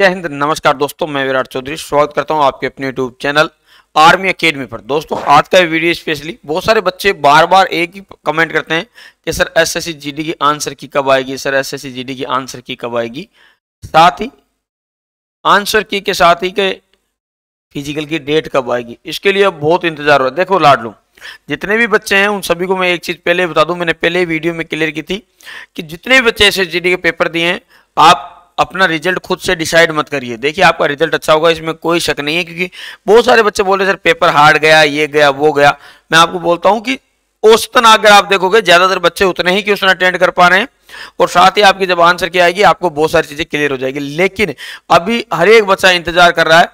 जय हिंद नमस्कार दोस्तों मैं विराट चौधरी स्वागत करता हूं आपके अपने यूट्यूब चैनल आर्मी अकेडमी पर दोस्तों आज का वीडियो स्पेशली बहुत सारे बच्चे बार बार एक ही कमेंट करते हैं कि सर एस एस की आंसर की कब आएगी सर एस एस की आंसर की कब आएगी साथ ही आंसर की के साथ ही के फिजिकल की डेट कब आएगी इसके लिए बहुत इंतजार हो रहा है देखो लाड लूँ जितने भी बच्चे हैं उन सभी को मैं एक चीज़ पहले बता दूं मैंने पहले वीडियो में क्लियर की थी कि जितने भी बच्चे एस के पेपर दिए हैं आप अपना रिजल्ट खुद से डिसाइड मत करिए देखिए आपका रिजल्ट अच्छा होगा इसमें कोई शक नहीं है क्योंकि बहुत सारे बच्चे बोल रहे सर पेपर हार्ड गया ये गया वो गया मैं आपको बोलता हूँ कि औसतन अगर आप देखोगे ज्यादातर बच्चे उतने ही क्वेश्चन अटेंड कर पा रहे हैं और साथ ही आपकी जब आंसर की आएगी आपको बहुत सारी चीजें क्लियर हो जाएगी लेकिन अभी हर एक बच्चा इंतजार कर रहा है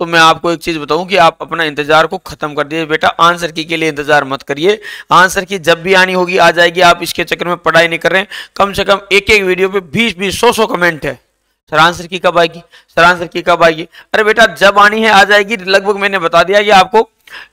तो मैं आपको एक चीज बताऊं कि आप अपना इंतजार को खत्म कर दिए बेटा आंसर की के लिए इंतजार मत करिए आंसर की जब भी आनी होगी आ जाएगी आप इसके चक्कर में पढ़ाई नहीं कर रहे हैं कम से कम एक एक वीडियो पे बीस बीस सौ सौ कमेंट है सर आंसर की कब आएगी सर आंसर की कब आएगी अरे बेटा जब आनी है आ जाएगी लगभग मैंने बता दिया कि आपको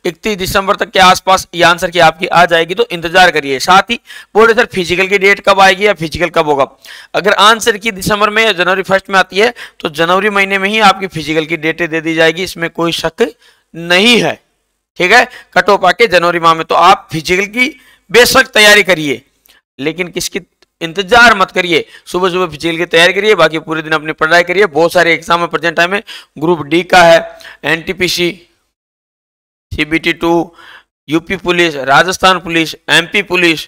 31 दिसंबर तक के आसपास ये आंसर की आपकी आ जाएगी तो इंतजार करिए साथ ही बोल रहे सर फिजिकल की डेट कब आएगी या फिजिकल कब होगा अगर आंसर की दिसंबर में या जनवरी फर्स्ट में आती है तो जनवरी महीने में ही आपकी फिजिकल की डेट दे दी जाएगी इसमें कोई शक नहीं है ठीक है कट ऑफ आके जनवरी माह में तो आप फिजिकल की बेशक तैयारी करिए लेकिन किसकी इंतजार मत करिए सुबह सुबह फिजिकल की तैयारी करिए बाकी पूरे दिन अपनी पढ़ाई करिए बहुत सारे एग्जाम है प्रेजेंट टाइम में ग्रुप डी का है NTPC CBT two UP police Rajasthan police MP police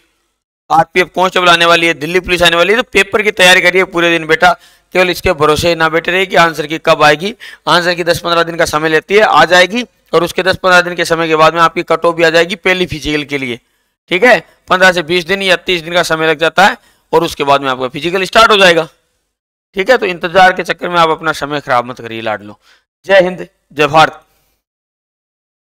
RPF constable आने वाली है दिल्ली पुलिस आने वाली है तो पेपर की तैयारी करिए पूरे दिन बेटा केवल इसके भरोसे ही ना बैठे रहिए कि आंसर की कब आएगी आंसर की दस पंद्रह दिन का समय लेती है आ जाएगी और उसके दस पंद्रह दिन के समय के बाद में आपकी कट ऑफ भी आ जाएगी पहली फिजिकल के लिए ठीक है पंद्रह से बीस दिन या तीस दिन का समय लग जाता है और उसके बाद में आपका फिजिकल स्टार्ट हो जाएगा ठीक है तो इंतजार के चक्कर में आप अपना समय खराब मत करिए लाड लो जय हिंद जय भारत